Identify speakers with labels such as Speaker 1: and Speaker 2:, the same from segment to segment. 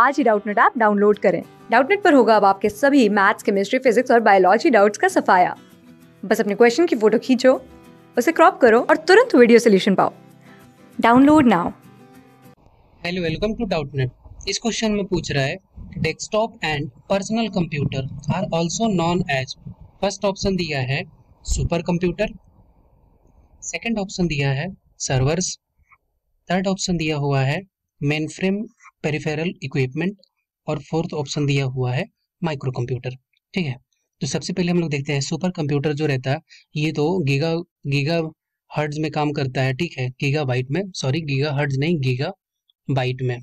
Speaker 1: आज ही Doubtnut app download करें डाउटनेट पर होगा अब आपके सभी मैथ्स केमिस्ट्री फिजिक्स और बायोलॉजी डाउट्स का सफाया बस अपने क्वेश्चन की फोटो खींचो उसे क्रॉप करो और तुरंत वीडियो सोल्यूशन पाओ download now
Speaker 2: hello welcome to Doubtnut इस क्वेश्चन में पूछ रहा है desktop and personal computer are also known as first option दिया है सुपर कंप्यूटर सेकंड ऑप्शन दिया है सर्वर्स थर्ड ऑप्शन दिया हुआ है मेन फ्रेम पेरिफेरल इक्विपमेंट और फोर्थ ऑप्शन दिया हुआ है माइक्रो कंप्यूटर ठीक है तो सबसे पहले हम लोग देखते हैं सुपर कंप्यूटर जो रहता है ये तो गीगा गीगा हर्ड्स में काम करता है ठीक है गीगा बाइट में सॉरी गीगा हर्ड्स नहीं गीगा बाइट में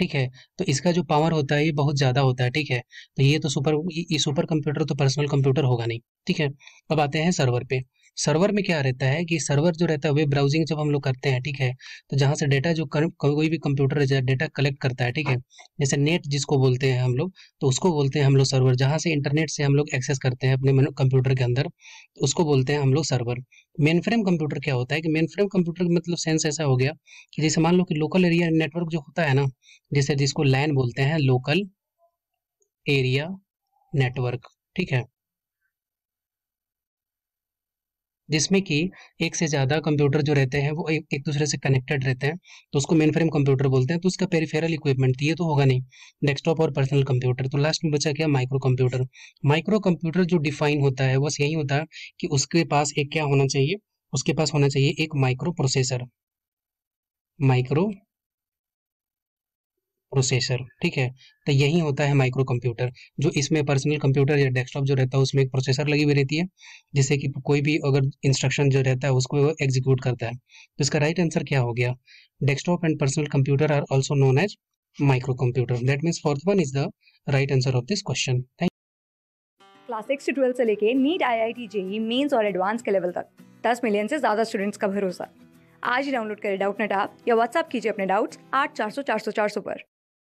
Speaker 2: ठीक है तो इसका जो पावर होता है ये बहुत ज़्यादा होता है ठीक है तो ये तो सुपर ये सुपर कंप्यूटर तो पर्सनल कंप्यूटर होगा नहीं ठीक है अब आते हैं सर्वर पे सर्वर में क्या रहता है कि सर्वर जो रहता है वेब ब्राउजिंग जब हम लोग करते हैं ठीक है तो जहाँ से डेटा जो कर, कोई भी कंप्यूटर डेटा कलेक्ट करता है ठीक है जैसे नेट जिसको बोलते हैं हम लोग तो उसको बोलते हैं हम लोग सर्वर जहाँ से इंटरनेट से हम लोग एक्सेस करते हैं अपने कंप्यूटर के अंदर तो उसको बोलते हैं हम लोग सर्वर मेन फ्रेम कंप्यूटर क्या होता है कि मेन फ्रेम कंप्यूटर मतलब सेंस ऐसा हो गया कि जैसे मान लो कि लोकल एरिया नेटवर्क जो होता है ना जैसे जिसको लैन बोलते हैं लोकल एरिया नेटवर्क ठीक है जिसमें कि एक से ज़्यादा कंप्यूटर जो रहते हैं वो एक एक दूसरे से कनेक्टेड रहते हैं तो उसको मेन फ्रेम कंप्यूटर बोलते हैं तो उसका पेरीफेरल इक्विपमेंट तो ये तो होगा नहीं डेस्कटॉप और पर्सनल कंप्यूटर तो लास्ट में बचा क्या माइक्रो कंप्यूटर माइक्रो कंप्यूटर जो डिफाइन होता है बस यही होता है कि उसके पास एक क्या होना चाहिए उसके पास होना चाहिए एक माइक्रो प्रोसेसर माइक्रो प्रोसेसर ठीक है तो यही होता है माइक्रो कंप्यूटर जो इसमें पर्सनल कंप्यूटर या डेस्कटॉप जो रहता है उसमें एक प्रोसेसर लगी हुई रहती है जिससे कि कोई भी अगर इंस्ट्रक्शन जो रहता है उसको वो एग्जीक्यूट करता है तो इसका राइट आंसर क्या हो गया desktop and personal computer are also known as microcomputer that means fourth one is the right answer of this question thank
Speaker 1: class six से ट्वेल्थ से लेके NEET I I T JEE mains और advance के level तक दस million से ज़्यादा students का भरोसा आज ही डाउनलोड करें डाउट नेट ऐप या व्हाट्सअप कीजिए अपने डाउट्स आठ चार सौ चार सौ चार सौ पर